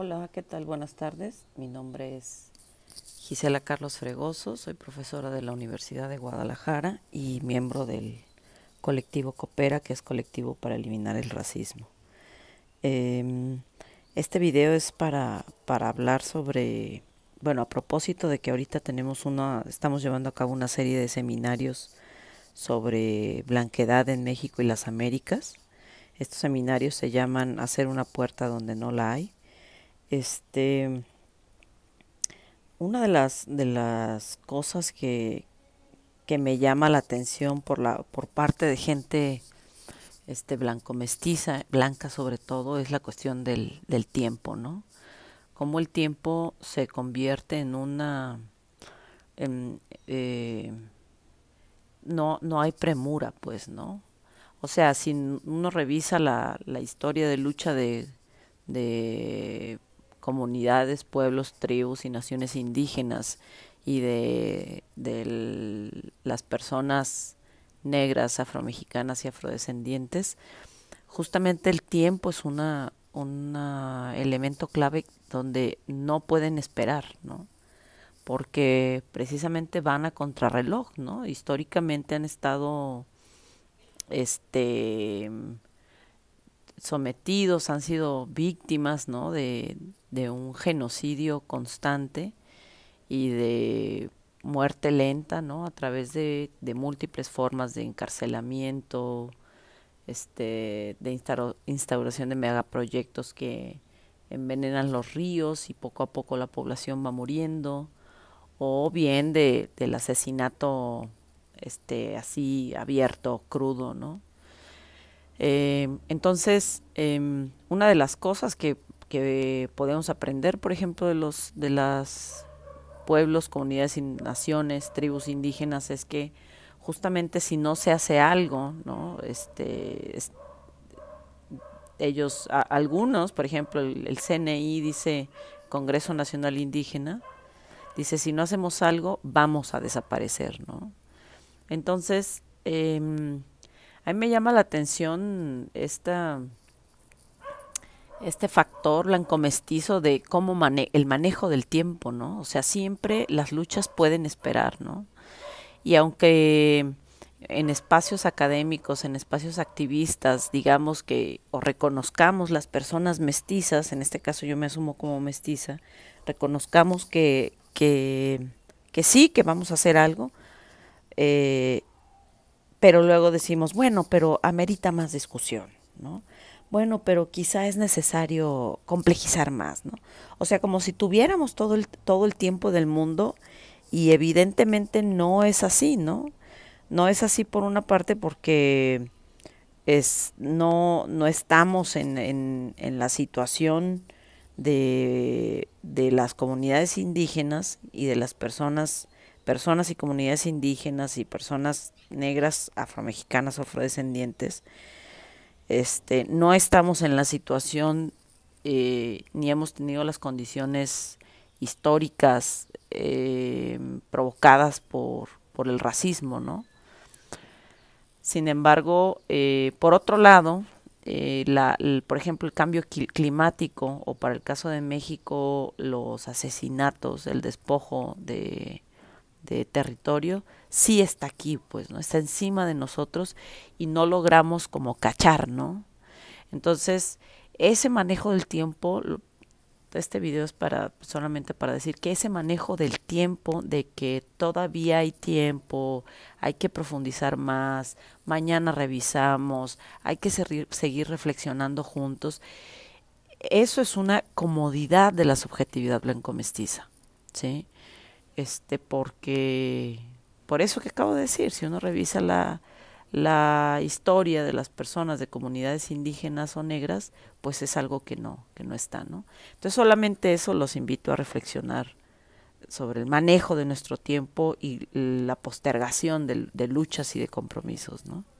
Hola, ¿qué tal? Buenas tardes. Mi nombre es Gisela Carlos Fregoso, soy profesora de la Universidad de Guadalajara y miembro del colectivo Coopera, que es colectivo para eliminar el racismo. Em, este video es para, para hablar sobre, bueno, a propósito de que ahorita tenemos una, estamos llevando a cabo una serie de seminarios sobre blanquedad en México y las Américas. Estos seminarios se llaman Hacer una puerta donde no la hay este, una de las, de las cosas que, que me llama la atención por, la, por parte de gente este, blanco mestiza, blanca sobre todo, es la cuestión del, del tiempo, ¿no? Cómo el tiempo se convierte en una... Eh, no, no hay premura, pues, ¿no? O sea, si uno revisa la, la historia de lucha de comunidades, pueblos, tribus y naciones indígenas y de, las personas negras, afromexicanas y afrodescendientes, justamente el tiempo es una, un elemento clave donde no pueden esperar, ¿no? Porque precisamente van a contrarreloj, ¿no? Históricamente han estado este sometidos, han sido víctimas ¿no? de, un genocidio constante y de muerte lenta, ¿no? A través de, múltiples formas de encarcelamiento, este, de instauración de megaproyectos que envenenan los ríos y poco a poco la población va muriendo, o bien de, del asesinato este, así abierto, crudo, ¿no? Eh, entonces, em, una de las cosas que, que, podemos aprender, por ejemplo, de los de las pueblos, comunidades, naciones, tribus indígenas, es que justamente si no se hace algo, ¿no? Este, ellos, algunos, por ejemplo, el, CNI dice Congreso Nacional Indígena, dice si no hacemos algo, vamos a desaparecer, ¿no? Entonces, em, a mí me llama la atención esta, este factor mestizo de cómo mane el manejo del tiempo, ¿no? O sea, siempre las luchas pueden esperar, ¿no? Y aunque en espacios académicos, en espacios activistas, digamos que o reconozcamos las personas mestizas, en este caso yo me asumo como mestiza, reconozcamos que, que, que sí, que vamos a hacer algo, eh, pero luego decimos, bueno, pero amerita más discusión, ¿no? Bueno, pero quizá es necesario complejizar más, ¿no? O sea, como si tuviéramos todo el, todo el tiempo del mundo y evidentemente no es así, ¿no? No es así por una parte porque es, no, no estamos en, en, en la situación de, de las comunidades indígenas y de las personas personas y comunidades indígenas y personas negras, afromexicanas, afrodescendientes, este, no estamos en la situación eh, ni hemos tenido las condiciones históricas eh, provocadas por, por, el racismo, ¿no? Sin embargo, eh, por otro lado, por ejemplo, el cambio climático o para el caso de México, los asesinatos, el despojo de de territorio sí está aquí, pues, ¿no? Está encima de nosotros y no logramos como cachar, ¿no? Entonces, ese manejo del tiempo, este video es para solamente para decir que ese manejo del tiempo, de que todavía hay tiempo, hay que profundizar más, mañana revisamos, hay que seguir reflexionando juntos, eso es una comodidad de la subjetividad blanco-mestiza, ¿sí? este, porque por eso que acabo de decir, si uno revisa la, la historia de las personas de comunidades indígenas o negras, pues es algo que no, que no está, ¿no? Entonces solamente eso los invito a reflexionar sobre el manejo de nuestro tiempo y la postergación de, de luchas y de compromisos, ¿no?